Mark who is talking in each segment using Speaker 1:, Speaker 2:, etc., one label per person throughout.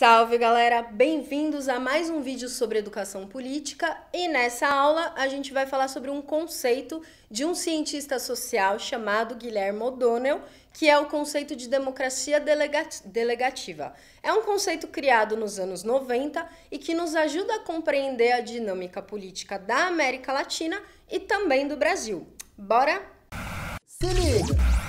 Speaker 1: Salve galera, bem-vindos a mais um vídeo sobre educação política e nessa aula a gente vai falar sobre um conceito de um cientista social chamado Guilherme O'Donnell, que é o conceito de democracia delegativa. É um conceito criado nos anos 90 e que nos ajuda a compreender a dinâmica política da América Latina e também do Brasil. Bora? Se liga!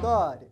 Speaker 1: Adoro!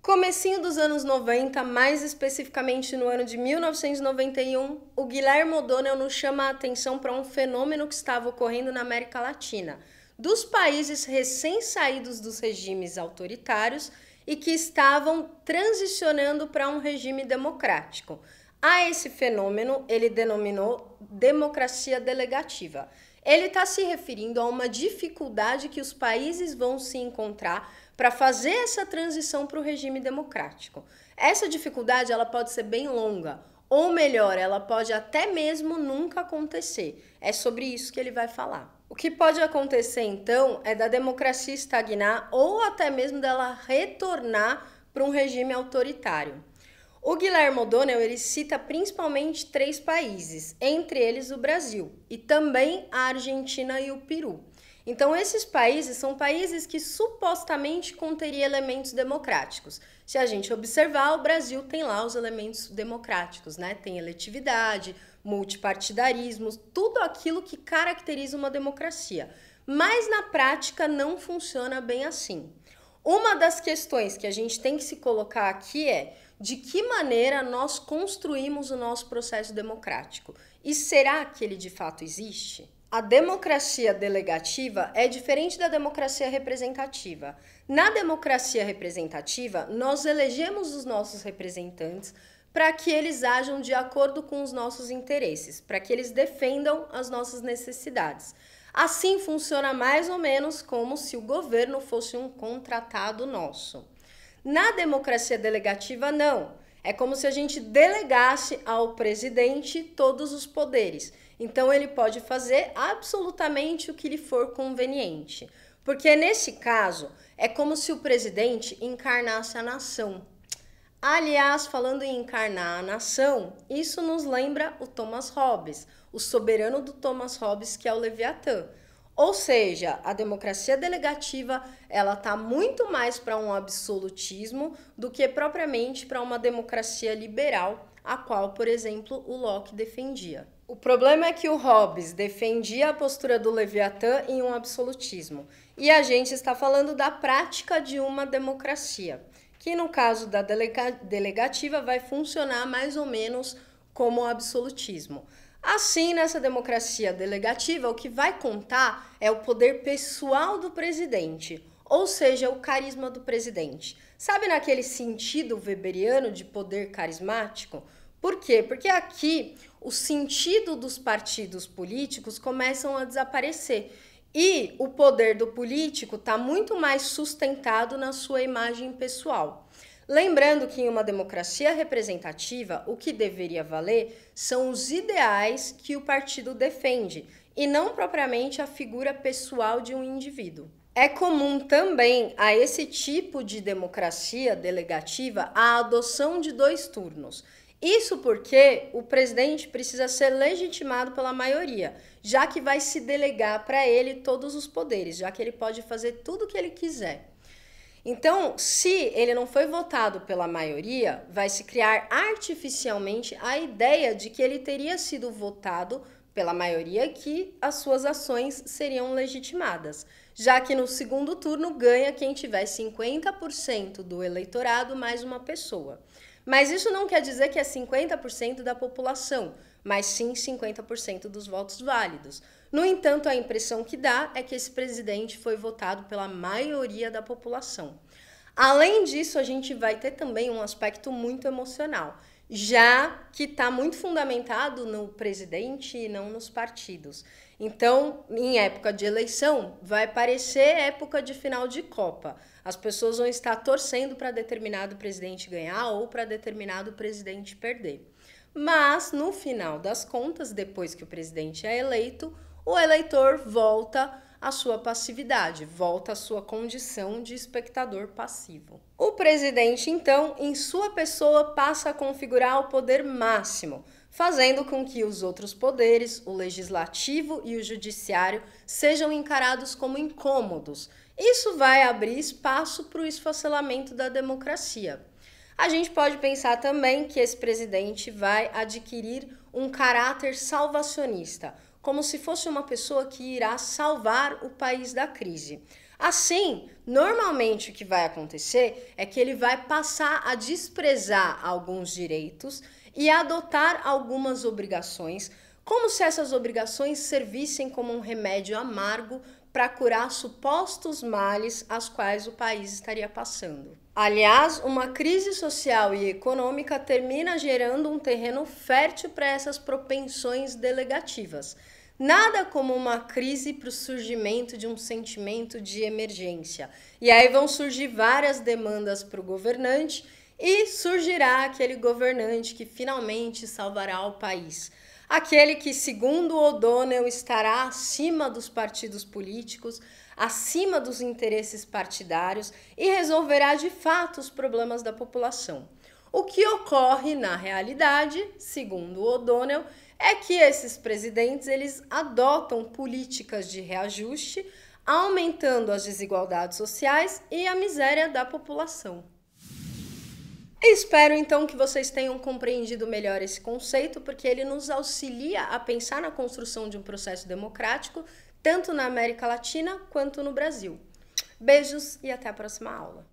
Speaker 1: Comecinho dos anos 90, mais especificamente no ano de 1991, o Guilherme O'Donnell nos chama a atenção para um fenômeno que estava ocorrendo na América Latina, dos países recém-saídos dos regimes autoritários e que estavam transicionando para um regime democrático. A esse fenômeno ele denominou democracia delegativa. Ele está se referindo a uma dificuldade que os países vão se encontrar para fazer essa transição para o regime democrático. Essa dificuldade ela pode ser bem longa, ou melhor, ela pode até mesmo nunca acontecer. É sobre isso que ele vai falar. O que pode acontecer então é da democracia estagnar ou até mesmo dela retornar para um regime autoritário. O Guilherme O'Donnell ele cita principalmente três países, entre eles o Brasil e também a Argentina e o Peru. Então, esses países são países que supostamente conteriam elementos democráticos. Se a gente observar, o Brasil tem lá os elementos democráticos, né? Tem eletividade, multipartidarismo, tudo aquilo que caracteriza uma democracia. Mas na prática não funciona bem assim. Uma das questões que a gente tem que se colocar aqui é de que maneira nós construímos o nosso processo democrático. E será que ele de fato existe? A democracia delegativa é diferente da democracia representativa. Na democracia representativa, nós elegemos os nossos representantes para que eles ajam de acordo com os nossos interesses, para que eles defendam as nossas necessidades. Assim funciona mais ou menos como se o governo fosse um contratado nosso. Na democracia delegativa, não. É como se a gente delegasse ao presidente todos os poderes. Então, ele pode fazer absolutamente o que lhe for conveniente. Porque nesse caso, é como se o presidente encarnasse a nação. Aliás, falando em encarnar a nação, isso nos lembra o Thomas Hobbes, o soberano do Thomas Hobbes, que é o Leviatã. Ou seja, a democracia delegativa ela está muito mais para um absolutismo do que propriamente para uma democracia liberal, a qual, por exemplo, o Locke defendia. O problema é que o Hobbes defendia a postura do Leviatã em um absolutismo, e a gente está falando da prática de uma democracia, que no caso da delega delegativa vai funcionar mais ou menos como absolutismo. Assim, nessa democracia delegativa, o que vai contar é o poder pessoal do presidente, ou seja, o carisma do presidente. Sabe naquele sentido weberiano de poder carismático? Por quê? Porque aqui o sentido dos partidos políticos começam a desaparecer. E o poder do político está muito mais sustentado na sua imagem pessoal. Lembrando que em uma democracia representativa, o que deveria valer são os ideais que o partido defende e não propriamente a figura pessoal de um indivíduo. É comum também a esse tipo de democracia delegativa a adoção de dois turnos. Isso porque o presidente precisa ser legitimado pela maioria, já que vai se delegar para ele todos os poderes, já que ele pode fazer tudo o que ele quiser. Então, se ele não foi votado pela maioria, vai se criar artificialmente a ideia de que ele teria sido votado pela maioria que as suas ações seriam legitimadas, já que no segundo turno ganha quem tiver 50% do eleitorado mais uma pessoa. Mas isso não quer dizer que é 50% da população, mas sim 50% dos votos válidos. No entanto, a impressão que dá é que esse presidente foi votado pela maioria da população. Além disso, a gente vai ter também um aspecto muito emocional, já que está muito fundamentado no presidente e não nos partidos. Então, em época de eleição, vai parecer época de final de Copa. As pessoas vão estar torcendo para determinado presidente ganhar ou para determinado presidente perder. Mas, no final das contas, depois que o presidente é eleito, o eleitor volta à sua passividade, volta à sua condição de espectador passivo. O presidente, então, em sua pessoa, passa a configurar o poder máximo, fazendo com que os outros poderes, o legislativo e o judiciário, sejam encarados como incômodos. Isso vai abrir espaço para o esfacelamento da democracia. A gente pode pensar também que esse presidente vai adquirir um caráter salvacionista, como se fosse uma pessoa que irá salvar o país da crise. Assim, normalmente o que vai acontecer é que ele vai passar a desprezar alguns direitos e adotar algumas obrigações, como se essas obrigações servissem como um remédio amargo para curar supostos males aos quais o país estaria passando. Aliás, uma crise social e econômica termina gerando um terreno fértil para essas propensões delegativas. Nada como uma crise para o surgimento de um sentimento de emergência. E aí vão surgir várias demandas para o governante e surgirá aquele governante que finalmente salvará o país aquele que, segundo O'Donnell, estará acima dos partidos políticos, acima dos interesses partidários e resolverá de fato os problemas da população. O que ocorre na realidade, segundo O'Donnell, é que esses presidentes eles adotam políticas de reajuste, aumentando as desigualdades sociais e a miséria da população. Espero então que vocês tenham compreendido melhor esse conceito, porque ele nos auxilia a pensar na construção de um processo democrático, tanto na América Latina quanto no Brasil. Beijos e até a próxima aula.